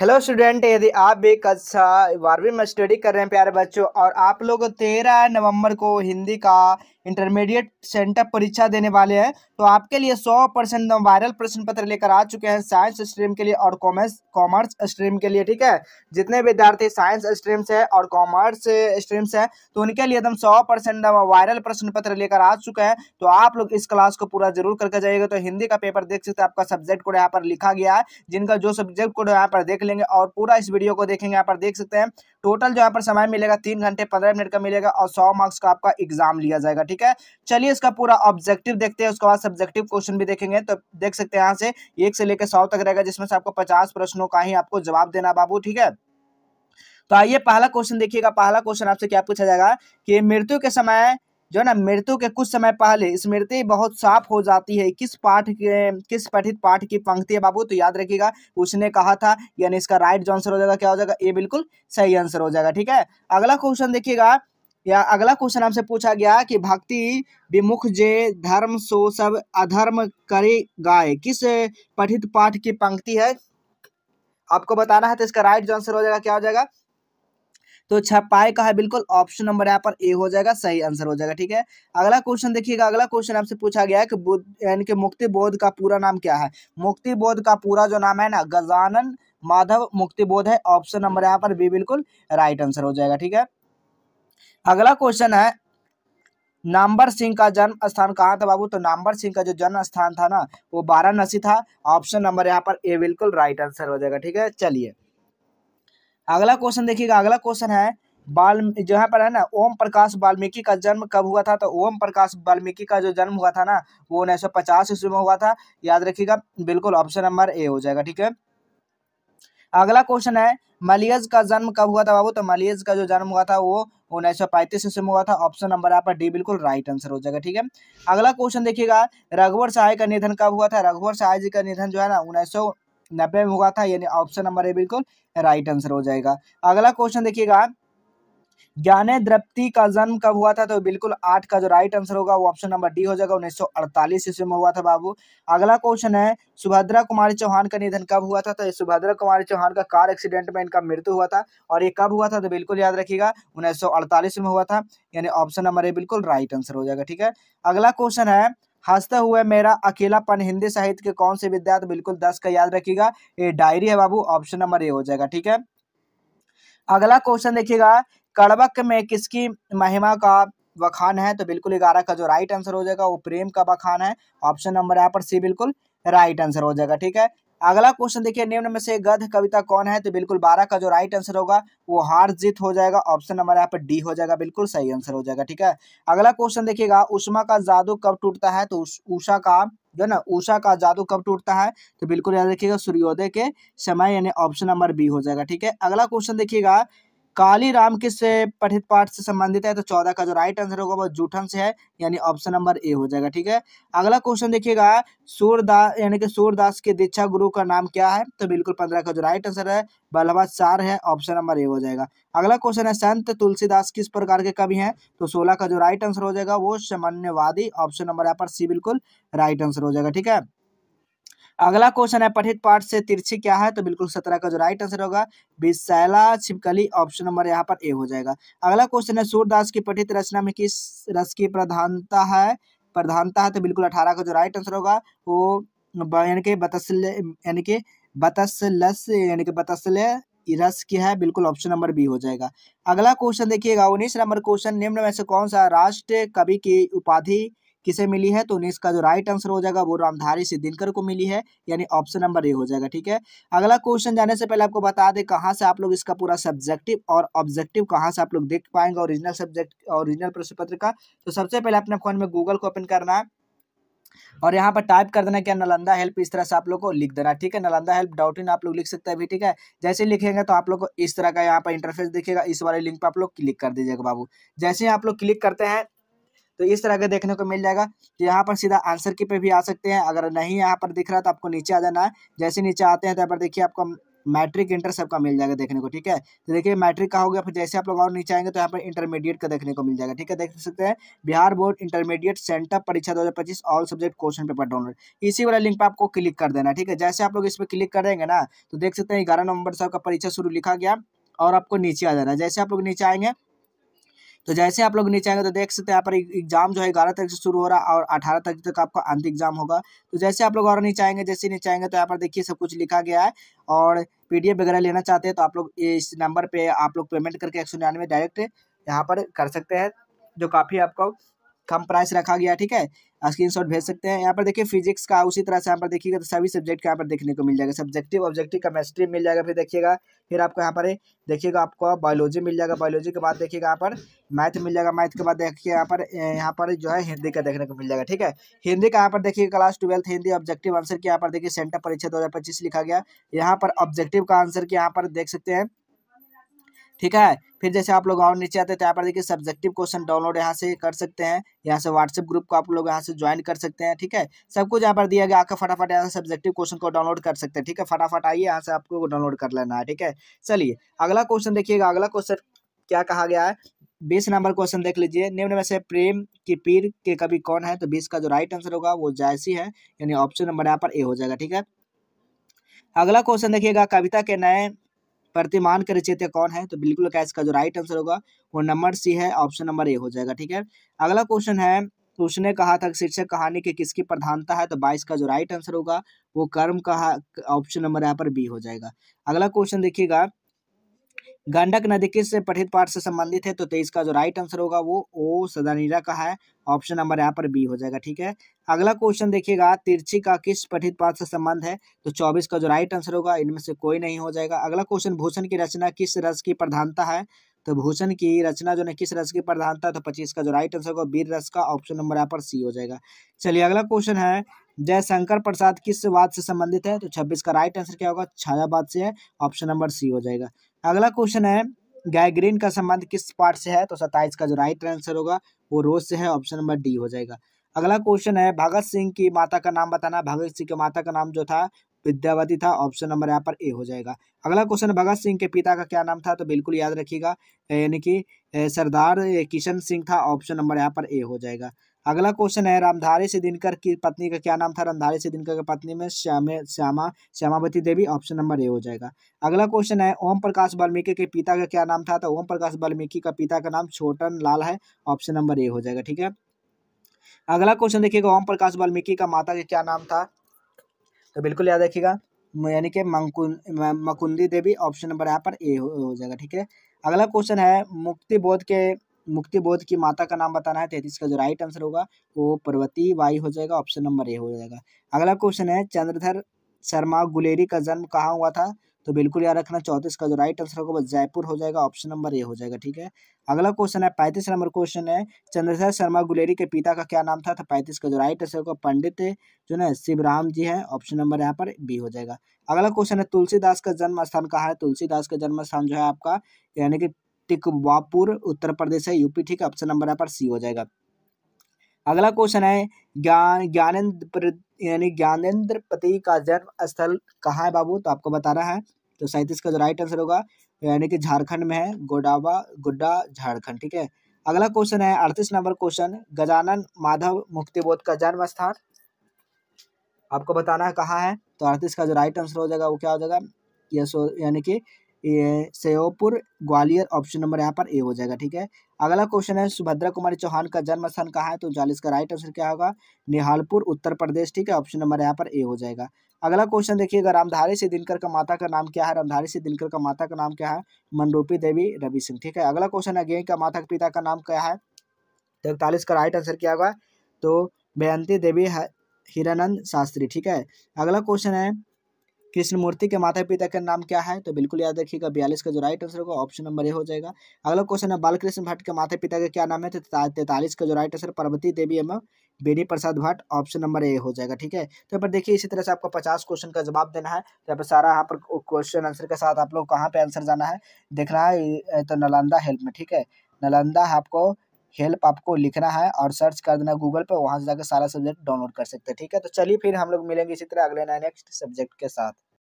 hello student यदि आप भी कक्षा बारहवीं में स्टडी कर रहे हैं प्यारे बच्चों और आप लोग तेरह नवंबर को हिंदी का इंटरमीडिएट सेंटअप परीक्षा देने वाले हैं तो आपके लिए सौ परसेंट वायरल प्रश्न पत्र लेकर आ चुके हैं साइंस स्ट्रीम के लिए और कॉमर्स कॉमर्स स्ट्रीम के लिए ठीक है जितने विद्यार्थी साइंस स्ट्रीम से और कॉमर्स स्ट्रीम से तो उनके लिए एकदम सौ परसेंट वायरल प्रश्न पत्र लेकर आ चुके हैं तो आप लोग इस क्लास को पूरा जरूर करके जाइएगा तो हिंदी का पेपर देख सकते हैं आपका सब्जेक्ट कोड यहाँ पर लिखा गया है जिनका जो सब्जेक्ट कोड यहाँ पर देख लेंगे और पूरा इस वीडियो को देखेंगे यहाँ पर देख सकते हैं टोटल जो यहाँ पर समय मिलेगा तीन घंटे पंद्रह मिनट का मिलेगा और सौ मार्क्स का आपका एग्जाम लिया जाएगा ठीक है चलिए इसका पूरा ऑब्जेक्टिव देखते हैं उसके बाद सब्जेक्टिव क्वेश्चन भी देखेंगे तो देख सकते हैं यहाँ से एक से लेकर सौ तक रहेगा जिसमें से आपको पचास प्रश्नों का ही आपको जवाब देना बाबू ठीक है तो आइए पहला क्वेश्चन देखिएगा पहला क्वेश्चन आपसे क्या पूछा जाएगा कि मृत्यु के समय जो है ना मृत्यु के कुछ समय पहले स्मृति बहुत साफ हो जाती है किस पाठ के किस पठित पाठ की पंक्ति है बाबू तो याद रखिएगा उसने कहा था यानी इसका राइट जो आंसर हो जाएगा क्या हो जाएगा ये बिल्कुल सही आंसर हो जाएगा ठीक है अगला क्वेश्चन देखिएगा या अगला क्वेश्चन हमसे पूछा गया कि भक्ति विमुख जे धर्म सो सब अधर्म करे गाय किस पठित पाठ की पंक्ति है आपको बताना है तो इसका राइट जो आंसर हो जाएगा क्या हो जाएगा तो छपाई का है बिल्कुल ऑप्शन नंबर यहाँ पर ए हो जाएगा सही आंसर हो जाएगा ठीक है अगला क्वेश्चन देखिएगा अगला क्वेश्चन आपसे पूछा गया है कि बुद्ध यानी कि मुक्ति बोध का पूरा नाम क्या है मुक्ति बोध का पूरा जो नाम है ना गजानन माधव मुक्ति बोध है ऑप्शन नंबर यहाँ पर बी बिल्कुल राइट आंसर हो जाएगा ठीक है अगला क्वेश्चन है नाम्बर सिंह का जन्म स्थान कहाँ था बाबू तो नाम्बर सिंह का जो जन्म स्थान था ना वो वाराणसी था ऑप्शन नंबर यहाँ पर ए बिल्कुल राइट आंसर हो जाएगा ठीक है चलिए अगला क्वेश्चन देखिएगा अगला क्वेश्चन है बाल जहाँ पर है ना ओम प्रकाश वाल्मीकि का जन्म कब हुआ था तो ओम प्रकाश वाल्मीकि का जो जन्म हुआ था ना वो उन्नीस सौ पचास ईस्वी में हुआ था याद रखिएगा बिल्कुल ऑप्शन नंबर ए हो जाएगा ठीक है अगला क्वेश्चन है मलियज का जन्म कब हुआ था बाबू तो मलियज का जो जन्म हुआ था वो उन्नीस सौ पैंतीस ईस्वी में हुआ था ऑप्शन नंबर यहाँ पर डी बिल्कुल राइट आंसर हो जाएगा ठीक है अगला क्वेश्चन देखिएगा रघुवर सहाय का निधन कब हुआ था रघुवर सहाय जी का निधन जो है ना उन्नीस सौ नब्बे में हुआ था यानी ऑप्शन नंबर ए बिल्कुल राइट आंसर हो जाएगा अगला क्वेश्चन देखिएगा ज्ञाने द्रप्ति का जन्म कब हुआ था तो बिल्कुल आठ का जो राइट आंसर होगा वो ऑप्शन नंबर डी हो जाएगा 1948 ईस्वी में हुआ था बाबू अगला क्वेश्चन है सुभद्रा कुमारी चौहान का निधन कब हुआ था तो सुभद्रा कुमारी चौहान का कार एक्सीडेंट में इनका मृत्यु हुआ था और ये कब हुआ था तो बिल्कुल याद रखिएगा 1948 में हुआ था यानी ऑप्शन नंबर ए बिल्कुल राइट आंसर हो जाएगा ठीक है अगला क्वेश्चन है हंसता हुआ मेरा अकेलापन हिंदी साहित्य के कौन से विद्यार्थी बिल्कुल दस का याद रखिएगा ये डायरी है बाबू ऑप्शन नंबर ए हो जाएगा ठीक है अगला क्वेश्चन देखिएगा कड़बक में किसकी महिमा का बखान है तो बिल्कुल ग्यारह का जो राइट आंसर हो जाएगा वो प्रेम का बखान है ऑप्शन नंबर यहाँ पर सी बिल्कुल राइट आंसर हो जाएगा ठीक है अगला क्वेश्चन देखिए निम्न में से गध कविता कौन है तो बिल्कुल बारह का जो राइट आंसर होगा वो हार जीत हो जाएगा ऑप्शन नंबर यहाँ पर डी हो जाएगा बिल्कुल सही आंसर हो जाएगा ठीक है अगला क्वेश्चन देखिएगा उषमा का जादू कब टूटता है तो उषा का जो है ना उषा का जादू कब टूटता है तो बिल्कुल याद रखिएगा सूर्योदय के समय यानी ऑप्शन नंबर बी हो जाएगा ठीक है अगला क्वेश्चन देखिएगा काली राम किस पठित पाठ से संबंधित है तो चौदह का जो राइट आंसर होगा वो जूठन से है यानी ऑप्शन नंबर ए हो जाएगा ठीक है अगला क्वेश्चन देखिएगा सूरदास यानी कि सूरदास के दीक्षा गुरु का नाम क्या है तो बिल्कुल पंद्रह का जो राइट आंसर है चार है ऑप्शन नंबर ए हो जाएगा अगला क्वेश्चन है संत तुलसीदास किस प्रकार के कवि हैं तो सोलह का जो राइट आंसर हो जाएगा वो सामान्यवादी ऑप्शन नंबर यहाँ पर सी बिल्कुल राइट आंसर हो जाएगा ठीक है अगला क्वेश्चन है पठित पाठ से तिरछी क्या है तो बिल्कुल सत्रह का जो राइट आंसर होगा विशैला छिपकली ऑप्शन नंबर यहाँ पर ए हो जाएगा अगला क्वेश्चन है सूरदास की पठित रचना में किस रस की प्रधानता है प्रधानता है तो बिल्कुल अठारह का जो राइट आंसर होगा वो यानी कि बतसल यानी कि बतसलस यानी कि बतसल रस की है बिल्कुल ऑप्शन नंबर बी हो जाएगा अगला क्वेश्चन देखिएगा उन्नीस नंबर क्वेश्चन निम्न में से कौन सा राष्ट्र कवि की उपाधि किसे मिली है तो इसका जो राइट आंसर हो जाएगा वो रामधारी से दिनकर को मिली है यानी ऑप्शन नंबर ए हो जाएगा ठीक है अगला क्वेश्चन जाने से पहले आपको बता दें कहाँ से आप लोग इसका पूरा सब्जेक्टिव और ऑब्जेक्टिव कहाँ से आप लोग देख पाएंगे ओरिजिनल सब्जेक्ट ओरिजिनल प्रश्न पत्र का तो सबसे पहले अपने फोन में गूगल को ओपन करना है और यहाँ पर टाइप कर देना क्या नलंदा हेल्प इस तरह से आप लोग को लिख देना ठीक है नलंदा हेल्प डॉट इन आप लोग लिख सकते हैं अभी ठीक है जैसे लिखेंगे तो आप लोग को इस तरह का यहाँ पर इंटरफेस दिखेगा इस वाले लिंक पर आप लोग क्लिक कर दीजिएगा बाबू जैसे आप लोग क्लिक करते हैं तो इस तरह का देखने को मिल जाएगा तो यहाँ पर सीधा आंसर की पे भी आ सकते हैं अगर नहीं यहाँ पर दिख रहा तो आपको नीचे आ जाना है जैसे नीचे आते हैं तो यहाँ पर देखिए आपको मैट्रिक इंटर सबका मिल जाएगा देखने को ठीक है तो देखिए मैट्रिक का गया फिर जैसे आप लोग और नीचे आएंगे तो यहाँ पर इंटरमीडिएट का देखने को मिल जाएगा ठीक है देख सकते हैं बिहार बोर्ड इंटरमीडिएट सेंटर परीक्षा 2025 all subject question paper download इसी वाला लिंक पर आपको क्लिक कर देना ठीक है जैसे आप लोग इस पर क्लिक कर देंगे ना तो देख सकते हैं ग्यारह नवंबर से आपका परीक्षा शुरू लिखा गया और आपको नीचे आ जाना जैसे आप लोग नीचे आएंगे तो जैसे आप लोग नीचे आएंगे तो देख सकते हैं यहाँ पर एग्जाम जो है ग्यारह तक से शुरू हो रहा और अठारह तक तक आपका अंत एग्जाम होगा तो जैसे आप लोग और नीचे आएंगे जैसे नीचे आएंगे तो यहाँ पर देखिए सब कुछ लिखा गया है और पीडीएफ वगैरह लेना चाहते हैं तो आप लोग इस नंबर पर आप लोग पेमेंट करके एक सौ निन्यानवे डायरेक्ट यहाँ पर कर सकते हैं जो काफ़ी आपको कम प्राइस रखा गया ठीक है शॉट भेज सकते हैं यहाँ पर देखिए फिजिक्स का उसी तरह से यहाँ पर देखिएगा तो सभी सब्जेक्ट का यहाँ पर देखने को मिल जाएगा सब्जेक्टिव ऑब्जेक्टिव केमिस्ट्री मिल जाएगा फिर देखिएगा फिर आपको यहाँ पर देखिएगा आपको बायोलॉजी मिल जाएगा बायोलॉजी के बाद देखिएगा यहाँ पर मैथ मिल जाएगा मैथ के बाद देखिए यहाँ पर यहाँ पर जो है हिंदी का देखने को मिल जाएगा ठीक है हिंदी का यहाँ पर देखिए class twelfth Hindi objective answer की यहाँ पर देखिए सेंटर परीक्षा दो लिखा गया यहाँ पर ऑब्जेक्टिव का आंसर की यहाँ पर देख सकते हैं ठीक है फिर जैसे आप लोग और नीचे आते हैं तो यहाँ पर देखिए सब्जेक्टिव क्वेश्चन डाउनलोड यहाँ से कर सकते हैं यहाँ से व्हाट्सएप ग्रुप को आप लोग यहाँ से ज्वाइन कर सकते हैं ठीक है सब कुछ यहाँ पर दिया गया आकर फटाफट यहाँ से सब्जेक्टिव क्वेश्चन को डाउनलोड कर सकते हैं ठीक है फटाफट आइए यहाँ से आपको डाउनलोड कर लेना है ठीक है चलिए अगला क्वेश्चन देखिएगा अगला क्वेश्चन क्या कहा गया है बीस नंबर क्वेश्चन देख लीजिए निम्न में से प्रेम के पीर के कभी कौन है तो बीस का जो राइट आंसर होगा वो जायसी है यानी ऑप्शन नंबर यहाँ पर ए हो जाएगा ठीक है अगला क्वेश्चन देखिएगा कविता के नए प्रतिमान के रचयिता कौन है तो बिल्कुल क्या इसका जो राइट आंसर होगा वो नंबर सी है ऑप्शन नंबर ए हो जाएगा ठीक है अगला क्वेश्चन है तो उसने कहा था शीर्षक कहानी की किसकी प्रधानता है तो बाईस का जो राइट आंसर होगा वो कर्म का ऑप्शन नंबर यहाँ पर बी हो जाएगा अगला क्वेश्चन देखिएगा गंडक नदी किस पठित पाठ से संबंधित है तो तेईस का जो राइट आंसर होगा वो ओ सदानीरा का है ऑप्शन नंबर यहाँ पर बी हो जाएगा ठीक है अगला क्वेश्चन देखिएगा तिरछी का किस पठित पाठ से संबंध है तो चौबीस का जो राइट आंसर होगा इनमें से कोई नहीं हो जाएगा अगला क्वेश्चन भूषण की रचना किस रस की प्रधानता है तो भूषण की रचना जो है किस रस की प्रधानता तो पच्चीस का जो राइट आंसर होगा वीर रस का ऑप्शन नंबर यहाँ पर सी हो जाएगा चलिए अगला क्वेश्चन है जयशंकर प्रसाद किस वाद से संबंधित है तो छब्बीस का राइट आंसर क्या होगा छायावाद से है ऑप्शन नंबर सी हो जाएगा अगला क्वेश्चन है गैग्रीन का संबंध किस पार्ट से है तो सत्ताईस का जो राइट आंसर होगा वो रोज से है ऑप्शन नंबर डी हो जाएगा अगला क्वेश्चन है भगत सिंह की माता का नाम बताना भगत सिंह की माता का नाम जो था विद्यावती था ऑप्शन नंबर यहाँ पर ए हो जाएगा अगला क्वेश्चन भगत सिंह के पिता का क्या नाम था तो बिल्कुल याद रखिएगा यानी कि सरदार किशन सिंह था ऑप्शन नंबर यहाँ पर ए हो जाएगा अगला क्वेश्चन है रामधारी से दिनकर की पत्नी का क्या नाम था रामधारी से दिनकर की पत्नी में श्यामे Shyama Shyamavati Devi option number A हो जाएगा अगला क्वेश्चन है ओम प्रकाश वाल्मीकि के पिता का क्या नाम था तो ओम प्रकाश वाल्मीकि का पिता का नाम छोटन लाल है ऑप्शन नंबर ए हो जाएगा ठीक है अगला क्वेश्चन देखिएगा ओम प्रकाश वाल्मीकि का माता का क्या नाम था तो बिल्कुल याद रखिएगा यानी कि मकुंदी देवी ऑप्शन नंबर यहाँ पर ए हो जाएगा ठीक है अगला क्वेश्चन है मुक्ति बोध के मुक्ति बोध की माता का नाम बताना है तैतीस का जो राइट आंसर होगा वो पर्वती बाई हो जाएगा ऑप्शन नंबर ए हो जाएगा अगला क्वेश्चन है चंद्रधर शर्मा गुलेरी का जन्म कहाँ हुआ था तो बिल्कुल याद रखना चौंतीस का जो राइट आंसर होगा वो जयपुर हो जाएगा ऑप्शन नंबर ए हो जाएगा ठीक है अगला क्वेश्चन है पैंतीस नंबर क्वेश्चन है चंद्रधर शर्मा गुलेरी के पिता का क्या नाम था तो पैंतीस का जो राइट आंसर होगा पंडित जो ना शिवराम जी है ऑप्शन नंबर यहाँ पर बी हो जाएगा अगला क्वेश्चन है तुलसीदास का जन्म स्थान कहाँ है तुलसीदास का जन्म स्थान जो है आपका यानी कि टिकवापुर उत्तर प्रदेश है यूपी ठीक है ऑप्शन नंबर यहाँ पर सी हो जाएगा अगला क्वेश्चन है ज्ञान ज्ञानेन्द्र यानी ज्ञानेन्द्र पति का जन्म स्थल कहाँ है बाबू तो आपको बता रहा है तो सैंतीस का जो राइट आंसर होगा यानी कि झारखंड में है गोडावा गुड्डा झारखंड ठीक है अगला क्वेश्चन है अड़तीस नंबर क्वेश्चन गजानन माधव मुक्तिबोध का जन्म स्थान आपको बताना है कहाँ है तो अड़तीस का जो राइट आंसर हो जाएगा वो क्या हो जाएगा यस यानी कि सेवपुर ग्वालियर ऑप्शन नंबर यहाँ पर ए हो जाएगा ठीक है अगला क्वेश्चन है सुभद्रा कुमारी चौहान का जन्म स्थान कहाँ है तो उनचालीस का राइट आंसर क्या होगा निहालपुर उत्तर प्रदेश ठीक है ऑप्शन नंबर यहाँ पर ए हो जाएगा अगला क्वेश्चन देखिएगा रामधारी से दिनकर का माता का नाम क्या है रामधारी से दिनकर का माता का नाम क्या है मनरूपी देवी रवि सिंह ठीक है अगला क्वेश्चन है गेय का माता के पिता का नाम क्या है तो इकतालीस का राइट आंसर क्या होगा तो बेयंती देवी हिरानंद शास्त्री ठीक है अगला क्वेश्चन है कृष्ण मूर्ति के माता पिता का नाम क्या है तो बिल्कुल याद रखिएगा बयालीस का जो राइट आंसर होगा ऑप्शन नंबर ए हो जाएगा अगला क्वेश्चन है बालकृष्ण भट्ट के माता पिता का क्या नाम है तो तैतालीस का जो right answer Parvati Devi M Beni Prasad Bhatt option number A हो जाएगा ठीक है तो यहाँ पर देखिए इसी तरह से आपको पचास क्वेश्चन का जवाब देना है तो यहाँ पर सारा यहाँ पर क्वेश्चन आंसर के साथ आप लोग कहाँ पे आंसर जाना है देखना है तो नालंदा हेल्प में ठीक है नालंदा आपको हेल्प आपको लिखना है और सर्च कर देना गूगल पर वहाँ से जाकर सारा सब्जेक्ट डाउनलोड कर सकते हैं ठीक है तो चलिए फिर हम लोग मिलेंगे इसी तरह अगले नए नेक्स्ट सब्जेक्ट के साथ